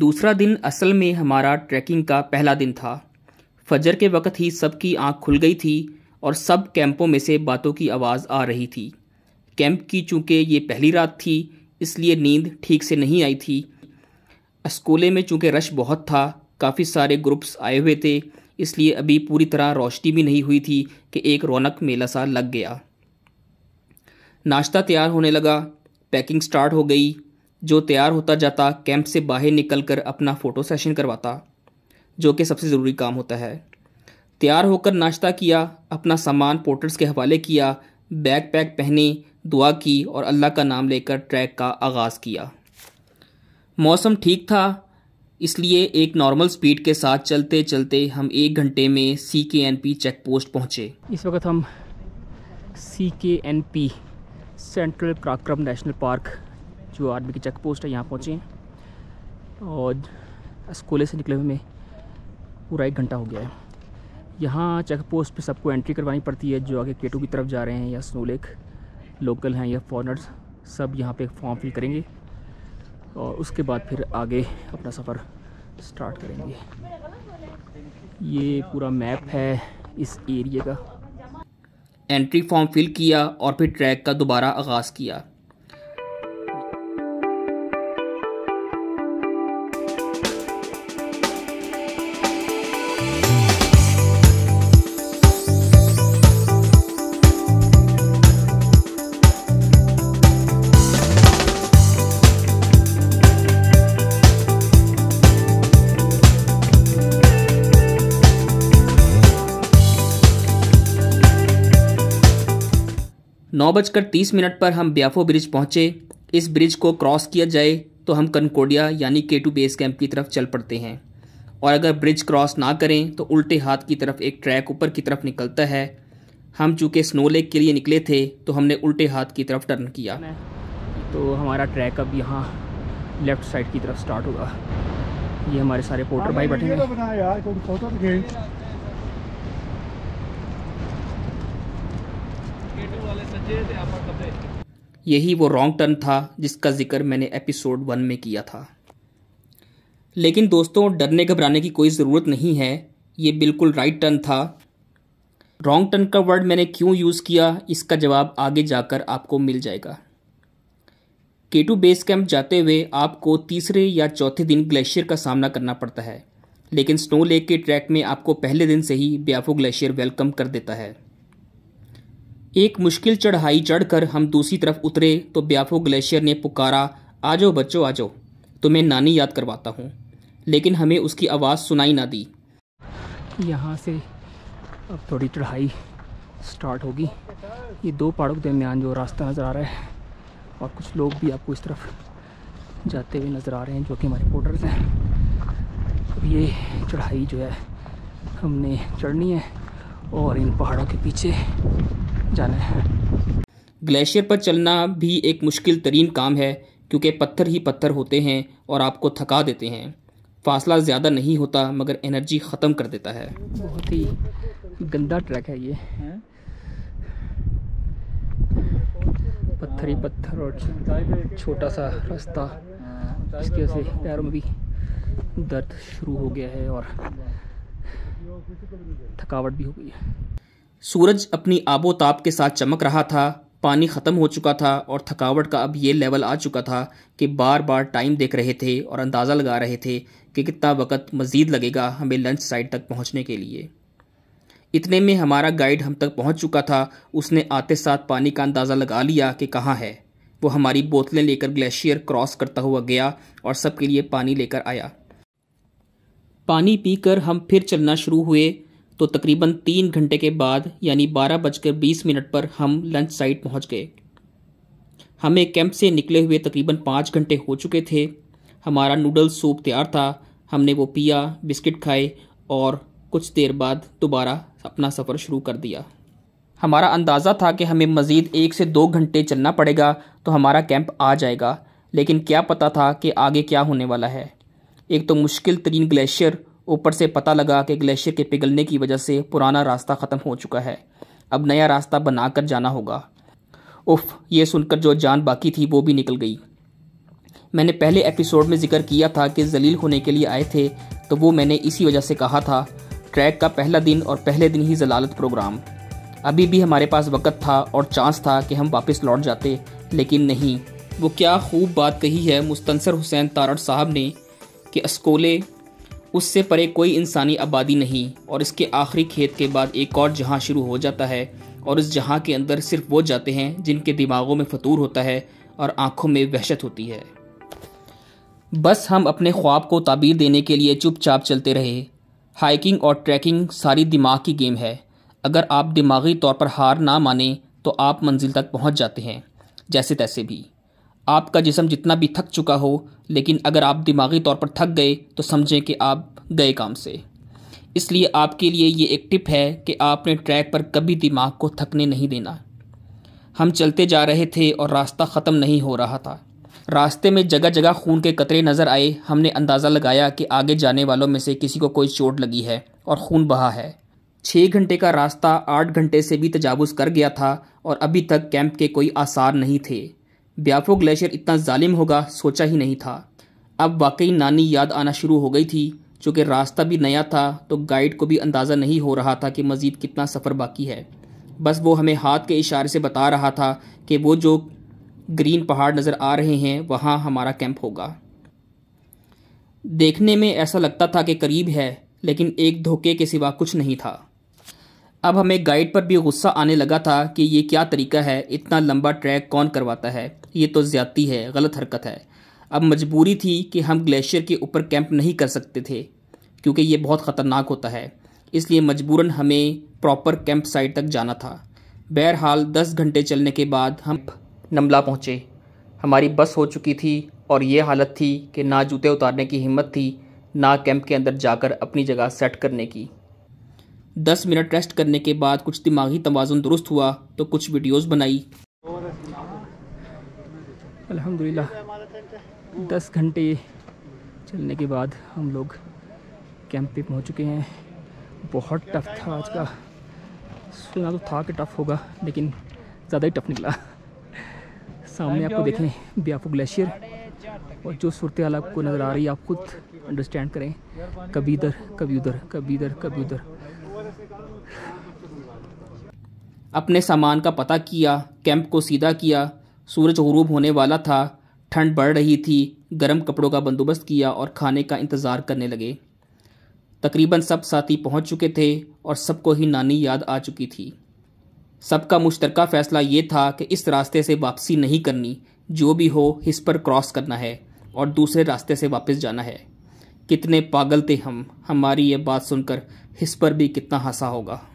दूसरा दिन असल में हमारा ट्रैकिंग का पहला दिन था फजर के वक़्त ही सबकी आंख खुल गई थी और सब कैंपों में से बातों की आवाज़ आ रही थी कैंप की चूंकि ये पहली रात थी इसलिए नींद ठीक से नहीं आई थी अस्कोले में चूँकि रश बहुत था काफ़ी सारे ग्रुप्स आए हुए थे इसलिए अभी पूरी तरह रोशनी भी नहीं हुई थी कि एक रौनक मेला सा लग गया नाश्ता तैयार होने लगा पैकिंग स्टार्ट हो गई जो तैयार होता जाता कैंप से बाहर निकलकर अपना फ़ोटो सेशन करवाता जो कि सबसे ज़रूरी काम होता है तैयार होकर नाश्ता किया अपना सामान पोर्टर्स के हवाले किया बैग पैक पहने दुआ की और अल्लाह का नाम लेकर ट्रैक का आगाज़ किया मौसम ठीक था इसलिए एक नॉर्मल स्पीड के साथ चलते चलते हम एक घंटे में सी K N P check post पहुँचे इस वक्त हम C K N P central Parakram national park जो आर्मी की चेक पोस्ट है यहाँ पहुँचे हैं और स्कूले से निकले हुए में पूरा एक घंटा हो गया है यहाँ चेक पोस्ट पे सबको एंट्री करवानी पड़ती है जो आगे केटू की तरफ जा रहे हैं या स्नो लेक लोकल हैं या फॉरनर्स सब यहाँ पे फॉर्म फिल करेंगे और उसके बाद फिर आगे अपना सफ़र स्टार्ट करेंगे ये पूरा मैप है इस एरिए का एंट्री फॉर्म फिल किया और फिर ट्रैक का दोबारा आगाज़ किया नौ बजकर तीस मिनट पर हम ब्याफो ब्रिज पहुँचे इस ब्रिज को क्रॉस किया जाए तो हम कनकोडिया यानी के टू बेस कैंप की तरफ चल पड़ते हैं और अगर ब्रिज क्रॉस ना करें तो उल्टे हाथ की तरफ एक ट्रैक ऊपर की तरफ निकलता है हम चूँकि स्नो लेक के लिए निकले थे तो हमने उल्टे हाथ की तरफ टर्न किया तो हमारा ट्रैक अब यहाँ लेफ़्ट साइड की तरफ स्टार्ट होगा ये हमारे सारे पोर्टर भाई बैठे हैं तो यही वो रॉन्ग टर्न था जिसका जिक्र मैंने एपिसोड वन में किया था लेकिन दोस्तों डरने घबराने की कोई ज़रूरत नहीं है ये बिल्कुल राइट टर्न था रॉन्ग टर्न का वर्ड मैंने क्यों यूज़ किया इसका जवाब आगे जाकर आपको मिल जाएगा के टू बेस कैंप जाते हुए आपको तीसरे या चौथे दिन ग्लेशियर का सामना करना पड़ता है लेकिन स्नो लेक के ट्रैक में आपको पहले दिन से ही ब्याफो ग्लेशियर वेलकम कर देता है एक मुश्किल चढ़ाई चढ़कर हम दूसरी तरफ उतरे तो ब्याफो ग्लेशियर ने पुकारा आ जाओ बच्चो आ जाओ तो मैं नानी याद करवाता हूँ लेकिन हमें उसकी आवाज़ सुनाई ना दी यहाँ से अब थोड़ी चढ़ाई स्टार्ट होगी ये दो पहाड़ों के दरमियान जो रास्ता नज़र आ रहा है और कुछ लोग भी आपको इस तरफ जाते हुए नज़र आ रहे हैं जो कि हमारे पोर्टर्स हैं ये चढ़ाई जो है हमने चढ़नी है और इन पहाड़ों के पीछे जाना है ग्लेशियर पर चलना भी एक मुश्किल तरीन काम है क्योंकि पत्थर ही पत्थर होते हैं और आपको थका देते हैं फासला ज़्यादा नहीं होता मगर एनर्जी ख़त्म कर देता है बहुत ही गंदा ट्रैक है ये पत्थर ही पत्थर और छोटा सा रास्ता हाँ। इसकी वजह से पैरों में भी दर्द शुरू हो गया है और थकावट भी हो गई है सूरज अपनी आबोताब के साथ चमक रहा था पानी ख़त्म हो चुका था और थकावट का अब ये लेवल आ चुका था कि बार बार टाइम देख रहे थे और अंदाज़ा लगा रहे थे कि कितना वक्त मज़ीद लगेगा हमें लंच साइड तक पहुँचने के लिए इतने में हमारा गाइड हम तक पहुँच चुका था उसने आते साथ पानी का अंदाज़ा लगा लिया कि कहाँ है वो हमारी बोतलें लेकर ग्लेशियर क्रॉस करता हुआ गया और सबके लिए पानी लेकर आया पानी पीकर हम फिर चलना शुरू हुए तो तकरीबन तीन घंटे के बाद यानी बारह बजकर बीस मिनट पर हम लंच साइट पहुंच गए हमें कैंप से निकले हुए तकरीबन पाँच घंटे हो चुके थे हमारा नूडल सूप तैयार था हमने वो पिया बिस्किट खाए और कुछ देर बाद दोबारा अपना सफ़र शुरू कर दिया हमारा अंदाज़ा था कि हमें मज़ीद एक से दो घंटे चलना पड़ेगा तो हमारा कैंप आ जाएगा लेकिन क्या पता था कि आगे क्या होने वाला है एक तो मुश्किल तरीन ग्लेशियर ऊपर से पता लगा कि ग्लेशियर के पिघलने की वजह से पुराना रास्ता ख़त्म हो चुका है अब नया रास्ता बनाकर जाना होगा उफ ये सुनकर जो जान बाकी थी वो भी निकल गई मैंने पहले एपिसोड में जिक्र किया था कि जलील होने के लिए आए थे तो वो मैंने इसी वजह से कहा था ट्रैक का पहला दिन और पहले दिन ही जलालत प्रोग्राम अभी भी हमारे पास वक्त था और चांस था कि हम वापस लौट जाते लेकिन नहीं वो क्या खूब बात कही है मुस्तनसर हुसैन तारड़ साहब ने कि अस्कोले उससे परे कोई इंसानी आबादी नहीं और इसके आखिरी खेत के बाद एक और जहाँ शुरू हो जाता है और इस जहाँ के अंदर सिर्फ वो जाते हैं जिनके दिमागों में फतूर होता है और आँखों में वहशत होती है बस हम अपने ख्वाब को ताबीर देने के लिए चुपचाप चलते रहे हाइकिंग और ट्रैकिंग सारी दिमाग की गेम है अगर आप दिमागी तौर पर हार ना माने तो आप मंजिल तक पहुंच जाते हैं जैसे तैसे भी आपका जिसम जितना भी थक चुका हो लेकिन अगर आप दिमागी तौर पर थक गए तो समझें कि आप गए काम से इसलिए आपके लिए ये एक टिप है कि आपने ट्रैक पर कभी दिमाग को थकने नहीं देना हम चलते जा रहे थे और रास्ता ख़त्म नहीं हो रहा था रास्ते में जगह जगह खून के कतरे नज़र आए हमने अंदाज़ा लगाया कि आगे जाने वालों में से किसी को कोई चोट लगी है और खून बहा है छः घंटे का रास्ता आठ घंटे से भी तजावज़ कर गया था और अभी तक कैंप के कोई आसार नहीं थे ब्याफो ग्लेशियर इतना ालिम होगा सोचा ही नहीं था अब वाकई नानी याद आना शुरू हो गई थी चूँकि रास्ता भी नया था तो गाइड को भी अंदाज़ा नहीं हो रहा था कि मज़ीद कितना सफ़र बाकी है बस वो हमें हाथ के इशारे से बता रहा था कि वो जो ग्रीन पहाड़ नज़र आ रहे हैं वहाँ हमारा कैंप होगा देखने में ऐसा लगता था कि करीब है लेकिन एक धोखे के सिवा कुछ नहीं था अब हमें गाइड पर भी गुस्सा आने लगा था कि ये क्या तरीका है इतना लंबा ट्रैक कौन करवाता है ये तो ज़्यादती है गलत हरकत है अब मजबूरी थी कि हम ग्लेशियर के ऊपर कैंप नहीं कर सकते थे क्योंकि ये बहुत ख़तरनाक होता है इसलिए मजबूरन हमें प्रॉपर कैंप साइट तक जाना था बहरहाल दस घंटे चलने के बाद हम नमला पहुँचे हमारी बस हो चुकी थी और ये हालत थी कि ना जूते उतारने की हिम्मत थी ना कैंप के अंदर जाकर अपनी जगह सेट करने की दस मिनट रेस्ट करने के बाद कुछ दिमागी तोज़ुन दुरुस्त हुआ तो कुछ वीडियोस बनाई अल्हम्दुलिल्लाह दस घंटे चलने के बाद हम लोग कैंप पे पहुंच चुके हैं बहुत टफ था आज का सुना तो था कि टफ़ होगा लेकिन ज़्यादा ही टफ निकला सामने आपको देखें ब्यापू ग्लेशियर और जो सूरत हाल आपको नज़र आ रही है आप खुद अंडरस्टैंड करें कभी इधर कभी उधर कभी इधर कभी उधर अपने सामान का पता किया कैंप को सीधा किया सूरज गरूब होने वाला था ठंड बढ़ रही थी गर्म कपड़ों का बंदोबस्त किया और खाने का इंतज़ार करने लगे तकरीबन सब साथी पहुंच चुके थे और सबको ही नानी याद आ चुकी थी सबका मुश्तरक फ़ैसला ये था कि इस रास्ते से वापसी नहीं करनी जो भी हो इस पर क्रॉस करना है और दूसरे रास्ते से वापस जाना है कितने पागल थे हम हमारी ये बात सुनकर इस पर भी कितना हंसा होगा